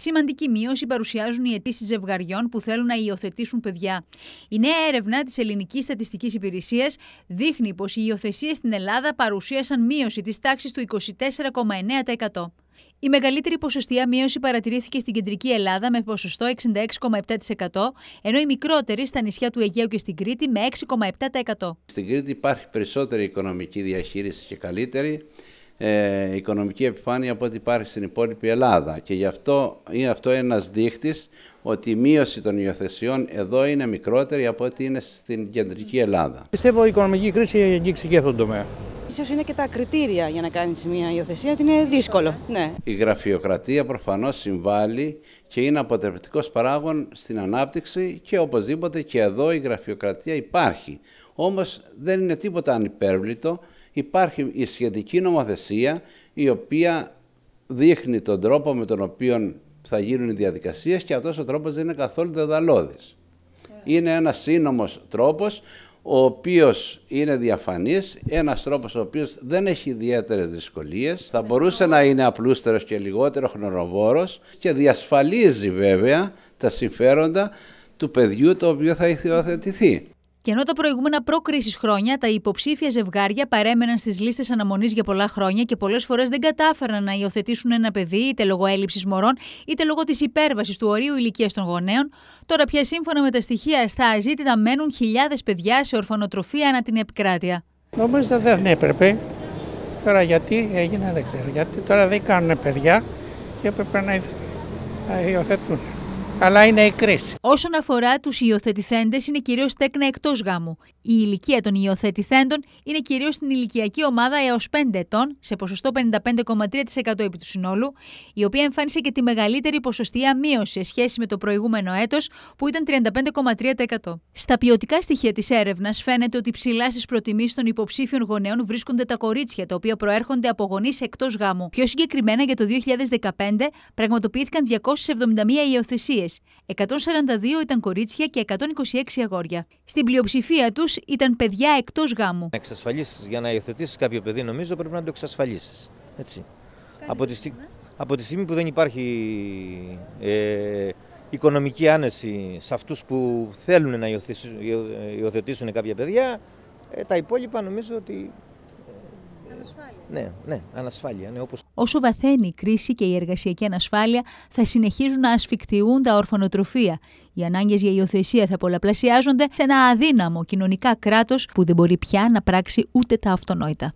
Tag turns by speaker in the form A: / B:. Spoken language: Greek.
A: Σημαντική μείωση παρουσιάζουν οι αιτήσεις ζευγαριών που θέλουν να υιοθετήσουν παιδιά. Η νέα έρευνα της Ελληνικής Στατιστικής Υπηρεσίας δείχνει πως οι υιοθεσίες στην Ελλάδα παρουσίασαν μείωση της τάξης του 24,9%. Η μεγαλύτερη ποσοστία μείωση παρατηρήθηκε στην κεντρική Ελλάδα με ποσοστό 66,7%, ενώ η μικρότερη στα νησιά του Αιγαίου και στην Κρήτη με 6,7%.
B: Στην Κρήτη υπάρχει περισσότερη οικονομική διαχείριση και καλύτερη ε, οικονομική επιφάνεια από ό,τι υπάρχει στην υπόλοιπη Ελλάδα. Και γι' αυτό είναι αυτό ένας δείχτης ότι η μείωση των υιοθεσιών εδώ είναι μικρότερη από ό,τι είναι στην κεντρική Ελλάδα. Πιστεύω η οικονομική κρίση έχει αγγίξει και αυτόν τον τομέα.
A: σω είναι και τα κριτήρια για να κάνεις μια υιοθεσία, ότι είναι δύσκολο. Ναι.
B: Η γραφειοκρατία προφανώς συμβάλλει και είναι αποτρεπτικός παράγον στην ανάπτυξη και οπωσδήποτε και εδώ η γραφειοκρατία υπάρχει. Όμως δεν είναι τίποτα ανυπέρβλητο υπάρχει η σχετική νομοθεσία η οποία δείχνει τον τρόπο με τον οποίο θα γίνουν οι διαδικασίες και αυτός ο τρόπος δεν είναι καθόλου δεδαλώδης. Ε. Είναι ένας σύνομος τρόπος ο οποίος είναι διαφανής, ένας τρόπος ο οποίος δεν έχει ιδιαίτερες δυσκολίες, θα ε, μπορούσε να είναι απλούστερος και λιγότερο χρονοβόρος και διασφαλίζει βέβαια τα συμφέροντα του παιδιού το οποίο θα ηθιοθετηθεί.
A: Και ενώ τα προηγούμενα χρόνια τα υποψήφια ζευγάρια παρέμεναν στις λίστες αναμονής για πολλά χρόνια και πολλές φορές δεν κατάφεραν να υιοθετήσουν ένα παιδί είτε λόγω έλλειψης μωρών είτε λόγω της υπέρβασης του ορίου ηλικίας των γονέων, τώρα πια σύμφωνα με τα στοιχεία στα αζήτητα μένουν χιλιάδες παιδιά σε ορφανοτροφία ανά την επικράτεια.
B: Νομίζω δεν έπρεπε.
A: Τώρα γιατί έγινε δεν ξέρω. Γιατί τώρα δεν κάνουν παιδιά και έπρεπε να υιοθετούν αλλά είναι η κρίση. Όσον αφορά τους υιοθετηθέντες, είναι κυρίως τέκνα εκτός γάμου. Η ηλικία των υιοθετηθέντων είναι κυρίως στην ηλικιακή ομάδα έως 5 ετών, σε ποσοστό 55,3% επί του συνόλου, η οποία εμφάνισε και τη μεγαλύτερη ποσοστία μείωσης σε σχέση με το προηγούμενο έτος, που ήταν 35,3%. Στα ποιοτικά στοιχεία της έρευνας, φαίνεται ότι ψηλά στις προτιμήσεις των υποψήφιων γονέων βρίσκονται τα κορίτσια, τα οποία προέρχονται από γονείς εκτός γάμου. Πιο συγκεκριμένα για το 2015, πραγματοποιήθηκαν 271 υιοθεσίε 142 ήταν κορίτσια και 126 αγόρια. Στην πλειοψηφία τους ήταν παιδιά εκτός γάμου.
C: Να για να υιοθετήσεις κάποιο παιδί, νομίζω πρέπει να το εξασφαλίσεις Έτσι. Ναι. Από τη, στιγμή που δεν υπάρχει ε, οικονομική άνεση σε αυτούς που θέλουν να υιοθετήσουν, κάποια παιδιά, ε, τα υπόλοιπα νομίζω ότι ναι, ναι, ανασφάλεια. Ναι, όπως...
A: Όσο βαθαίνει η κρίση και η εργασιακή ανασφάλεια, θα συνεχίζουν να ασφικτιούν τα ορφανοτροφία. Οι ανάγκες για υιοθεσία θα πολλαπλασιάζονται σε ένα αδύναμο κοινωνικά κράτος που δεν μπορεί πια να πράξει ούτε τα αυτονόητα.